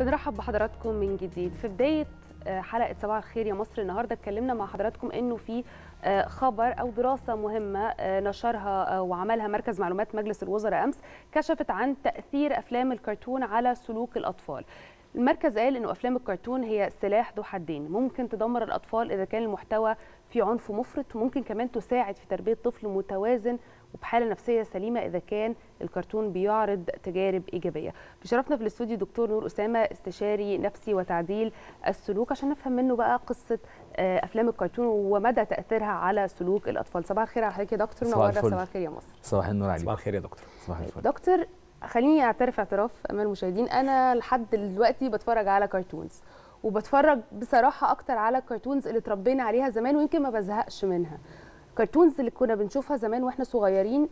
بنرحب بحضراتكم من جديد في بدايه آه، حلقه صباح الخير يا مصر النهارده اتكلمنا مع حضراتكم انه في آه، خبر او دراسه مهمه آه، نشرها وعملها مركز معلومات مجلس الوزراء امس كشفت عن تاثير افلام الكرتون على سلوك الاطفال المركز قال انه افلام الكرتون هي سلاح ذو حدين ممكن تدمر الاطفال اذا كان المحتوى فيه عنف مفرط وممكن كمان تساعد في تربيه طفل متوازن وبحاله نفسيه سليمه اذا كان الكرتون بيعرض تجارب ايجابيه بشرفنا في الاستوديو دكتور نور اسامه استشاري نفسي وتعديل السلوك عشان نفهم منه بقى قصه آه، افلام الكرتون ومدى تاثيرها على سلوك الاطفال صباح الخير على حضرتك يا دكتور منورنا صباح الخير يا مصر صباح النور عليك صباح الخير يا دكتور صباح الفل دكتور خليني اعترف اعتراف امام المشاهدين انا لحد دلوقتي بتفرج على كرتونز وبتفرج بصراحه اكتر على الكرتونز اللي اتربينا عليها زمان ويمكن ما بزهقش منها كرتونز اللي كنا بنشوفها زمان واحنا صغيرين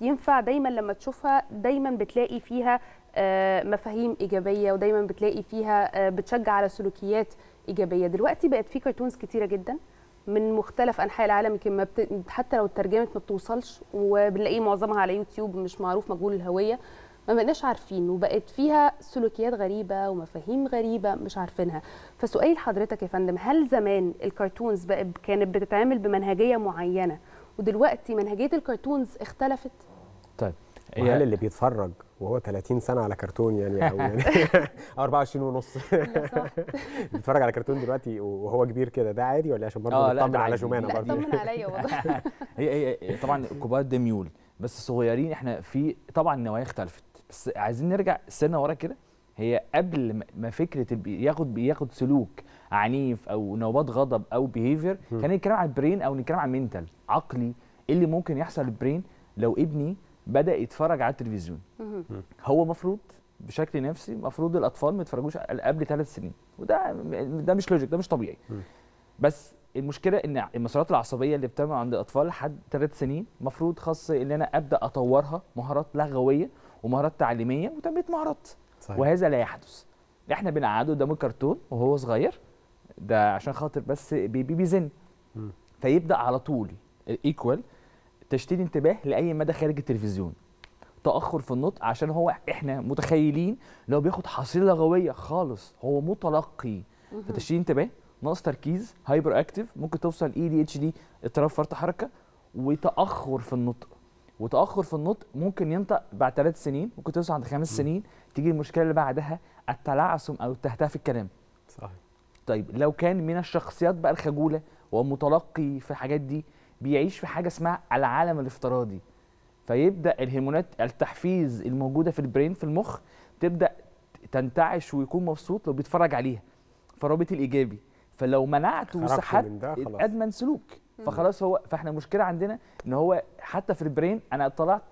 ينفع دايما لما تشوفها دايما بتلاقي فيها آه، مفاهيم ايجابيه ودايما بتلاقي فيها آه، بتشجع على سلوكيات ايجابيه دلوقتي بقت في كرتونز كتيره جدا من مختلف انحاء العالم يمكن بت... حتى لو اترجمت ما بتوصلش وبنلاقيه معظمها على يوتيوب مش معروف مجهول الهويه ما بقناش عارفين وبقت فيها سلوكيات غريبه ومفاهيم غريبه مش عارفينها فسؤالي لحضرتك يا فندم هل زمان الكرتونز بقى كانت بتتعامل بمنهجيه معينه ودلوقتي منهجيه الكرتونز اختلفت طيب وهل اللي بيتفرج وهو 30 سنه على كرتون يعني او يعني او 24 ونص بيتفرج على كرتون دلوقتي وهو كبير كده ده عادي ولا عشان برضه آه، بيطمن على جمانه برضه لا طمن عليا والله هي هي طبعا الكبار ده ميول بس صغيرين احنا في طبعا النوايا اختلفت عايزين نرجع سنه ورا كده هي قبل ما فكره ياخد بياخد سلوك عنيف او نوبات غضب او بيهيفير كان نتكلم عن البرين او نتكلم عن منتال عقلي ايه اللي ممكن يحصل للبرين لو ابني بدا يتفرج على التلفزيون هو مفروض بشكل نفسي المفروض الاطفال ما يتفرجوش قبل ثلاث سنين وده ده مش لوجيك ده مش طبيعي بس المشكله ان المسارات العصبيه اللي بتعمل عند الاطفال لحد ثلاث سنين المفروض خاصه ان انا ابدا اطورها مهارات لغويه ومهارات تعليميه وتنميه مهارات صحيح. وهذا لا يحدث احنا بنقعده قدام الكرتون وهو صغير ده عشان خاطر بس بيبي بيزن فيبدا على طول ايكوال تشتيت انتباه لاي مدى خارج التلفزيون تاخر في النطق عشان هو احنا متخيلين لو بياخد حصيله لغويه خالص هو متلقي فتشتيت انتباه ناقص تركيز هايبر اكتف ممكن توصل اي دي اتش دي اضطراب فرط حركه وتاخر في النطق وتاخر في النطق ممكن ينطق بعد ثلاث سنين ممكن توصل عند خمس سنين تيجي المشكله اللي بعدها التلعثم او في الكلام صحيح طيب لو كان من الشخصيات بقى الخجوله ومتلقي في الحاجات دي بيعيش في حاجه اسمها العالم الافتراضي فيبدا الهرمونات التحفيز الموجوده في البرين في المخ تبدا تنتعش ويكون مبسوط لو بيتفرج عليها فرابط الايجابي فلو منعته وسحبت ادمن سلوك فخلاص هو فاحنا المشكله عندنا ان هو حتى في البرين انا طلعت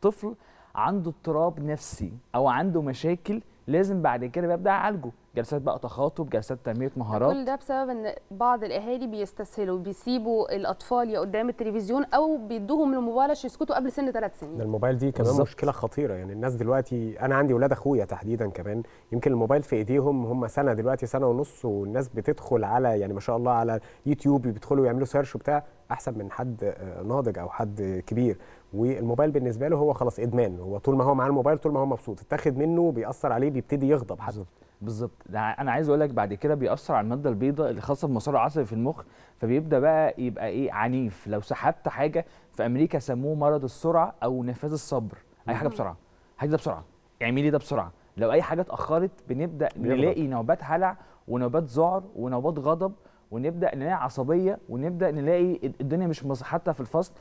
طفل عنده اضطراب نفسي او عنده مشاكل لازم بعد كده ببدا اعالجه جلسات بقى تخاطب جلسات تنميه مهارات كل ده بسبب ان بعض الاهالي بيستسهلوا بيسيبوا الاطفال يا قدام التلفزيون او بيدوهم الموبايل عشان يسكتوا قبل سن ثلاث سنين ده الموبايل دي كمان بالزبط. مشكله خطيره يعني الناس دلوقتي انا عندي ولاد اخويا تحديدا كمان يمكن الموبايل في ايديهم هم سنه دلوقتي سنه ونص والناس بتدخل على يعني ما شاء الله على يوتيوب بيدخلوا يعملوا سيرش وبتاع احسن من حد آه، ناضج او حد كبير والموبايل بالنسبه له هو خلاص ادمان هو طول ما هو معاه الموبايل طول ما هو مبسوط اتاخد منه بيأثر عليه بيبتدي يغضب حتى بالظبط انا عايز اقول لك بعد كده بيأثر على الماده البيضاء اللي خاصه بمسار العصبي في المخ فبيبدا بقى يبقى ايه عنيف لو سحبت حاجه في امريكا سموه مرض السرعه او نفاذ الصبر اي حاجه بسرعه حاجه ده بسرعه يعني اعملي ده بسرعه لو اي حاجه اتاخرت بنبدا نلاقي نوبات هلع ونوبات ذعر ونوبات غضب ونبدا نلاقي عصبيه ونبدا نلاقي الدنيا مش حتى في الفصل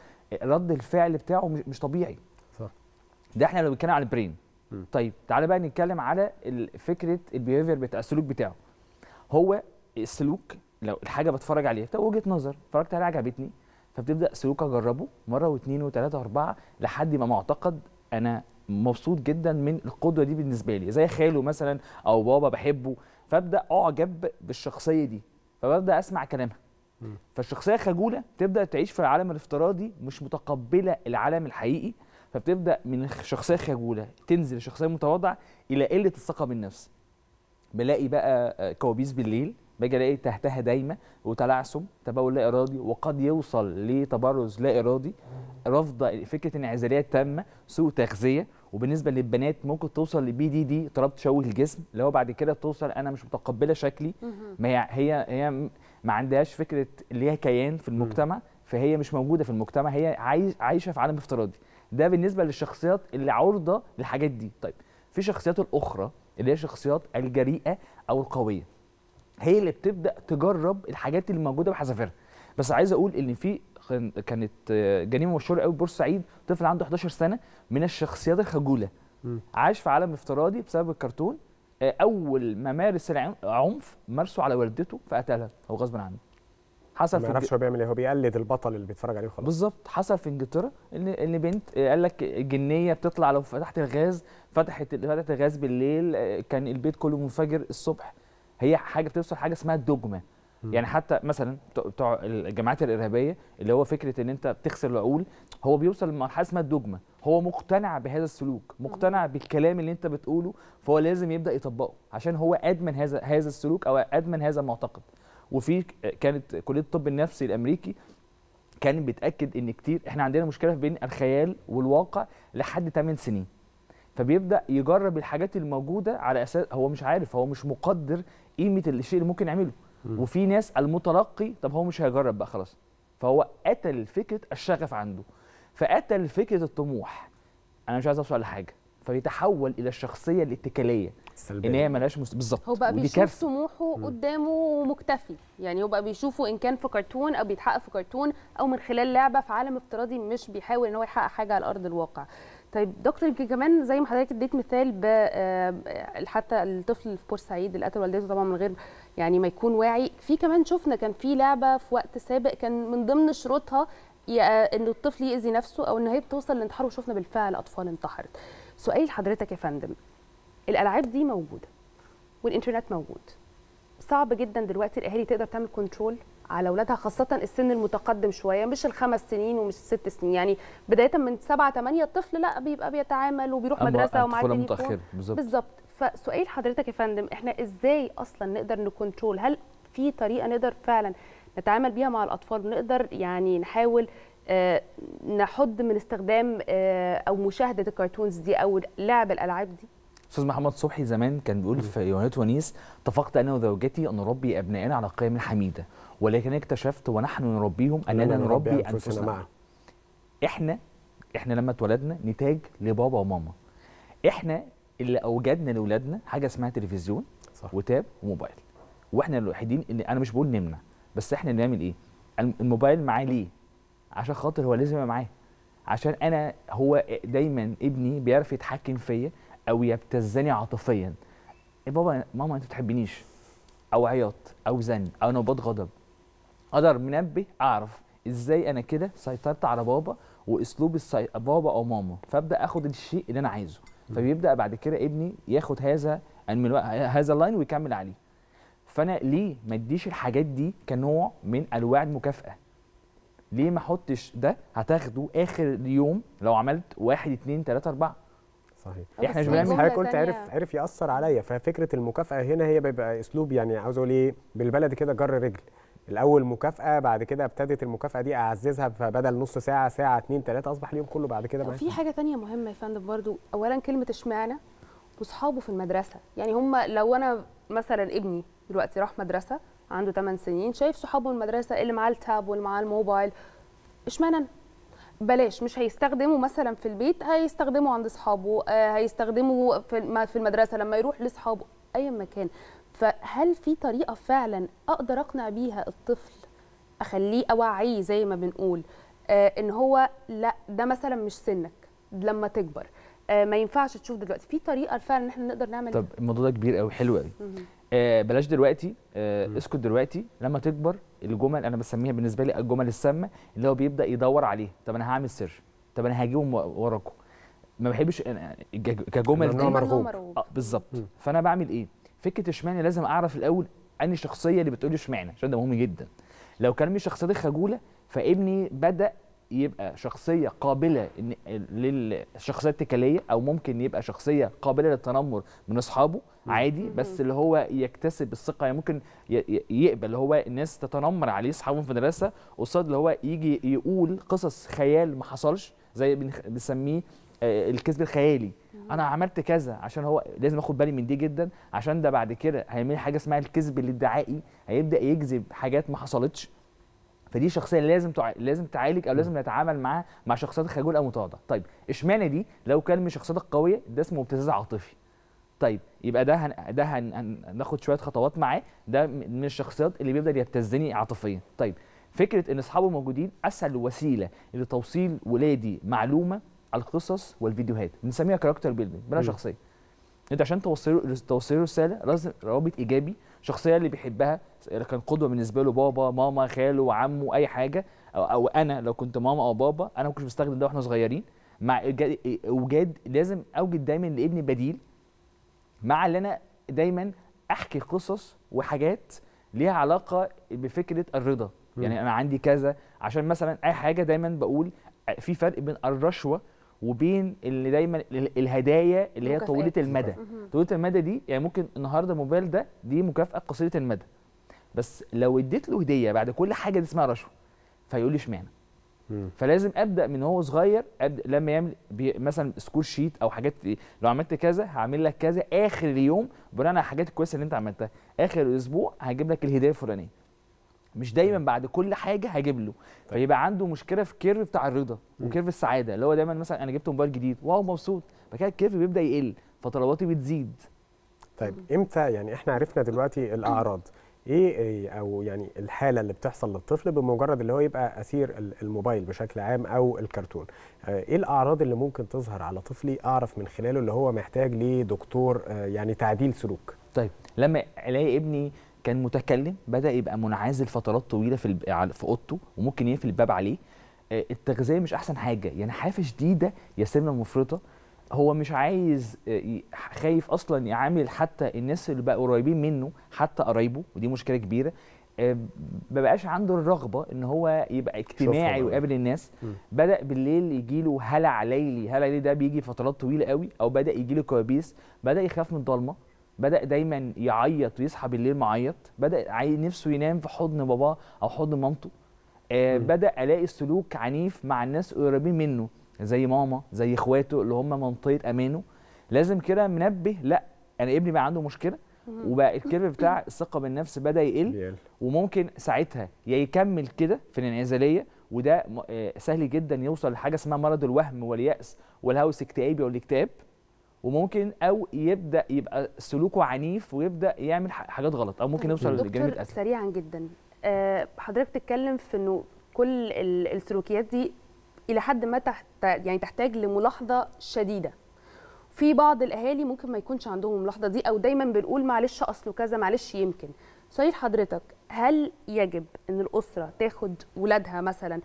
رد الفعل بتاعه مش طبيعي صح ده احنا لو بنتكلم على البرين م. طيب تعالى بقى نتكلم على فكره البيهيفير بتاع السلوك بتاعه هو السلوك لو الحاجه بتفرج عليها طب وجهه نظر اتفرجت عليها عجبتني فبتبدا سلوك اجربه مره واثنين وثلاثه واربعه لحد ما معتقد انا مبسوط جدا من القدوه دي بالنسبه لي زي خاله مثلا او بابا بحبه فابدا اعجب بالشخصيه دي فببدا اسمع كلامها فالشخصيه خجوله تبدا تعيش في العالم الافتراضي مش متقبله العالم الحقيقي فبتبدا من شخصيه خجوله تنزل شخصيه متواضعه الى قله الثقه بالنفس بلاقي بقى آه، كوابيس بالليل باجي الاقي تهتها دايمه وتلعثم تبول لا ارادي وقد يوصل لتبرز لا ارادي رفض فكره انعزاليه تامه سوء تغذيه وبالنسبه للبنات ممكن توصل لبي دي دي اضطراب تشوه الجسم اللي هو بعد كده توصل انا مش متقبله شكلي ما هي هي, هي ما عندهاش فكره ليها كيان في المجتمع فهي مش موجوده في المجتمع هي عايشه في عالم افتراضي ده بالنسبه للشخصيات اللي عرضه للحاجات دي طيب في شخصيات الاخرى اللي هي شخصيات الجريئه او القويه هي اللي بتبدا تجرب الحاجات اللي موجوده بحذافيرها بس عايز اقول ان في كانت آه، جريمه مشهوره قوي بورسعيد طفل عنده 11 سنه من الشخصيات الخجوله م. عاش في عالم افتراضي بسبب الكرتون آه، اول ما مارس العنف مارسه على والدته فقتلها هو غصب عنه حصل ما يعرفش هو بيعمل ايه هو بيقلد البطل اللي بيتفرج عليه وخلاص بالظبط حصل في انجلترا ان ان بنت قال لك جنيه بتطلع لو فتحت الغاز فتحت فتحت الغاز بالليل كان البيت كله منفجر الصبح هي حاجه بتوصل حاجه اسمها الدوجما يعني حتى مثلا بتوع الجماعات الارهابيه اللي هو فكره ان انت بتغسل العقول هو بيوصل لمرحله اسمها الدوجما هو مقتنع بهذا السلوك مقتنع بالكلام اللي انت بتقوله فهو لازم يبدا يطبقه عشان هو ادمن هذا هذا السلوك او ادمن هذا المعتقد وفي كانت كليه الطب النفسي الامريكي كان بيتاكد ان كتير احنا عندنا مشكله بين الخيال والواقع لحد 8 سنين فبيبدا يجرب الحاجات الموجوده على اساس هو مش عارف هو مش مقدر قيمه الشيء اللي ممكن يعمله وفي ناس المتلقي طب هو مش هيجرب بقى خلاص فهو قتل فكره الشغف عنده فقتل فكره الطموح انا مش عايز اوصل لحاجه فبيتحول الى الشخصيه الاتكاليه سلبية. ان هي مالهاش مست... بالظبط هو بقى بيشوف طموحه قدامه مكتفي يعني هو بقى بيشوفه ان كان في كرتون او بيتحقق في كرتون او من خلال لعبه في عالم افتراضي مش بيحاول ان هو يحقق حاجه على ارض الواقع طيب دكتور يمكن كمان زي ما حضرتك اديت مثال ب آه، حتى الطفل في بورسعيد اللي قتل والدته طبعا من غير يعني ما يكون واعي في كمان شفنا كان في لعبه في وقت سابق كان من ضمن شروطها آه، ان الطفل يأذي نفسه او ان هي بتوصل لانتحار وشفنا بالفعل اطفال انتحرت سؤالي لحضرتك يا فندم الالعاب دي موجوده والانترنت موجود صعب جدا دلوقتي الاهالي تقدر تعمل كنترول على اولادها خاصه السن المتقدم شويه مش الخمس سنين ومش الست سنين يعني بدايه من سبعة ثمانية الطفل لا بيبقى بيتعامل وبيروح مدرسه ومعاه متاخر بالظبط فسؤال حضرتك يا فندم احنا ازاي اصلا نقدر نكنترول هل في طريقه نقدر فعلا نتعامل بيها مع الاطفال نقدر يعني نحاول آه، نحد من استخدام آه، او مشاهده الكرتونز دي او لعب الالعاب دي استاذ محمد صبحي زمان كان بيقول في يونيت ونيس اتفقت انا وزوجتي ان نربي ابنائنا على القيم الحميده ولكن اكتشفت ونحن نربيهم اننا نربي انفسنا معا احنا احنا لما اتولدنا نتاج لبابا وماما احنا اللي اوجدنا لاولادنا حاجه اسمها تلفزيون صح. وتاب وموبايل واحنا الوحيدين اللي انا مش بقول نمنع بس احنا بنعمل ايه الموبايل معاه ليه عشان خاطر هو لازم يبقى معاه عشان انا هو دايما ابني بيعرف يتحكم فيا او يبتزني عاطفيا ايه بابا ماما انت ما بتحبنيش او عياط او زن او نوبات غضب اقدر منبه اعرف ازاي انا كده سيطرت على بابا واسلوب السي... بابا او ماما فابدا اخد الشيء اللي انا عايزه فبيبدا بعد كده ابني ياخد هذا من هذا اللاين ويكمل عليه فانا ليه ما اديش الحاجات دي كنوع من انواع المكافاه ليه ما احطش ده هتاخده اخر اليوم لو عملت واحد اتنين تلاته اربعه صحيح آه، احنا مش بنعمل حاجه قلت عرف عرف ياثر عليا ففكره المكافاه هنا هي بيبقى اسلوب يعني عاوز اقول ايه بالبلدي كده جر رجل الاول مكافاه بعد كده ابتدت المكافاه دي اعززها فبدل نص ساعه ساعه اتنين تلاته اصبح اليوم كله بعد كده في حاجه ثانيه مهمه يا فندم برضو اولا كلمه اشمعنى واصحابه في المدرسه يعني هم لو انا مثلا ابني دلوقتي راح مدرسه عنده 8 سنين شايف صحابه المدرسه اللي معاه التاب واللي معاه الموبايل اشمعنى انا بلاش مش هيستخدمه مثلا في البيت هيستخدمه عند اصحابه آه، هيستخدمه في المدرسه لما يروح لاصحابه اي مكان فهل في طريقه فعلا اقدر اقنع بيها الطفل اخليه اوعيه زي ما بنقول آه، ان هو لا ده مثلا مش سنك لما تكبر آه، ما ينفعش تشوف دلوقتي في طريقه فعلا ان احنا نقدر نعمل طب الموضوع ده كبير قوي حلو قوي آه، بلاش دلوقتي آه، اسكت دلوقتي لما تكبر الجمل انا بسميها بالنسبه لي الجمل السامه اللي هو بيبدا يدور عليه طب انا هعمل سيرش طب انا هجيبهم وراكم ما بحبش كجمل نوع مرغوب آه، بالظبط فانا بعمل ايه فكره اشمعنى لازم اعرف الاول اني الشخصيه اللي بتقول اشمعنى عشان ده مهم جدا لو كان مش شخصيتي خجوله فابني بدا يبقى شخصيه قابله للشخصيه التكاليه او ممكن يبقى شخصيه قابله للتنمر من اصحابه عادي بس اللي هو يكتسب الثقه يعني ممكن يقبل اللي هو الناس تتنمر عليه اصحابه في المدرسه قصاد اللي هو يجي يقول قصص خيال ما حصلش زي بنسميه آه، الكذب الخيالي انا عملت كذا عشان هو لازم اخد بالي من دي جدا عشان ده بعد كده هيعمل حاجه اسمها الكذب الادعائي هيبدا يكذب حاجات ما حصلتش فدي شخصيه لازم تع... لازم تعالج او لازم نتعامل معاها مع شخصيات خجول او متواضعه طيب اشمعنى دي لو كان من الشخصيات قويه ده اسمه ابتزاز عاطفي طيب يبقى ده هن... ده هن... هناخد شويه خطوات معاه ده من الشخصيات اللي بيفضل يبتزني عاطفيا طيب فكره ان اصحابه موجودين اسهل وسيله لتوصيل ولادي معلومه على القصص والفيديوهات بنسميها كاركتر بيلدينج بلا شخصيه انت عشان توصله توصله رساله لازم روابط ايجابي الشخصيه اللي بيحبها كان قدوه بالنسبه له بابا ماما خاله عمه اي حاجه او, أو انا لو كنت ماما او بابا انا ما كنتش بستخدم ده واحنا صغيرين مع اوجاد لازم اوجد دايما لابني بديل مع اللي انا دايما احكي قصص وحاجات ليها علاقه بفكره الرضا يعني انا عندي كذا عشان مثلا اي حاجه دايما بقول في فرق بين الرشوه وبين اللي دايما الهدايا اللي هي طويله المدى طويله المدى دي يعني ممكن النهارده موبايل ده دي مكافاه قصيره المدى بس لو اديت له هديه بعد كل حاجه دي اسمها رشوه فيقول لي اشمعنى فلازم ابدا من هو صغير أبدأ لما يعمل مثلا سكور شيت او حاجات لو عملت كذا هعمل لك كذا اخر اليوم بناء على الحاجات الكويسه اللي انت عملتها اخر الاسبوع هجيب لك الهديه الفلانيه مش دايما بعد كل حاجه هجيب له فيبقى عنده مشكله في الكيرف بتاع الرضا وكيرف السعاده اللي هو دايما مثلا انا جبت موبايل جديد واو مبسوط بعد كده الكيرف بيبدا يقل فطلباتي بتزيد طيب امتى يعني احنا عرفنا دلوقتي الاعراض إيه،, إيه, او يعني الحاله اللي بتحصل للطفل بمجرد اللي هو يبقى اسير الموبايل بشكل عام او الكرتون آه، ايه الاعراض اللي ممكن تظهر على طفلي اعرف من خلاله اللي هو محتاج لدكتور آه، يعني تعديل سلوك طيب لما الاقي ابني كان متكلم بدا يبقى منعزل فترات طويله في في اوضته وممكن يقفل الباب عليه آه، التغذيه مش احسن حاجه يعني حافه شديده يا سمنه مفرطه هو مش عايز آه، خايف اصلا يعامل حتى الناس اللي بقى قريبين منه حتى قرايبه ودي مشكله كبيره آه، ما بقاش عنده الرغبه ان هو يبقى اجتماعي ويقابل الناس م. بدا بالليل يجي له هلع ليلي هلع ليلي ده بيجي فترات طويله قوي او بدا يجي له كوابيس بدا يخاف من الضلمه بدا دايما يعيط ويصحى بالليل معيط بدا نفسه ينام في حضن باباه او حضن مامته آه بدا الاقي سلوك عنيف مع الناس قريبين منه زي ماما زي اخواته اللي هم منطقه امانه لازم كده منبه لا انا ابني بقى عنده مشكله وبقى الكيرف بتاع الثقه بالنفس بدا يقل وممكن ساعتها يا يكمل كده في الانعزاليه وده آه، سهل جدا يوصل لحاجه اسمها مرض الوهم والياس والهوس اكتئابي والاكتئاب وممكن او يبدا يبقى سلوكه عنيف ويبدا يعمل حاجات غلط او ممكن طيب، يوصل لجانب القتل سريعا جدا آه، حضرتك بتتكلم في انه كل السلوكيات دي الى حد ما تحت يعني تحتاج لملاحظه شديده في بعض الاهالي ممكن ما يكونش عندهم الملاحظه دي او دايما بنقول معلش اصله كذا معلش يمكن سؤال حضرتك هل يجب ان الاسره تاخد ولادها مثلا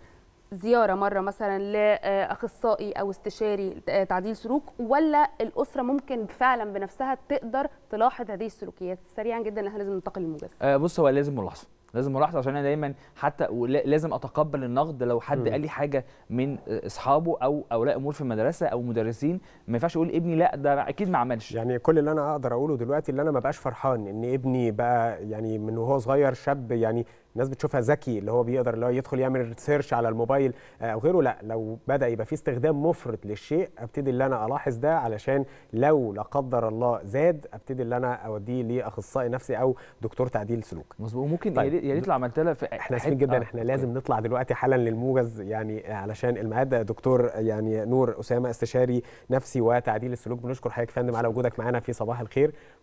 زياره مره مثلا لاخصائي او استشاري تعديل سلوك ولا الاسره ممكن فعلا بنفسها تقدر تلاحظ هذه السلوكيات سريعا جدا احنا لازم ننتقل للمجازفه آه بص هو لازم ملاحظه لازم ملاحظه عشان انا دايما حتى لازم اتقبل النقد لو حد قال لي حاجه من اصحابه او اولياء امور في المدرسه او مدرسين ما ينفعش اقول ابني لا ده اكيد ما عملش يعني كل اللي انا اقدر اقوله دلوقتي اللي انا ما بقاش فرحان ان ابني بقى يعني من وهو صغير شاب يعني الناس بتشوفها ذكي اللي هو بيقدر اللي هو يدخل يعمل سيرش على الموبايل آه، او غيره لا لو بدا يبقى في استخدام مفرط للشيء ابتدي اللي انا الاحظ ده علشان لو لا قدر الله زاد ابتدي اللي انا اوديه لاخصائي نفسي او دكتور تعديل سلوك مظبوط وممكن طيب. يا ريت لو عملتها في احنا اسفين جدا آه. احنا لازم نطلع دلوقتي حالا للموجز يعني علشان الميعاد دكتور يعني نور اسامه استشاري نفسي وتعديل السلوك بنشكر حضرتك فندم على وجودك معانا في صباح الخير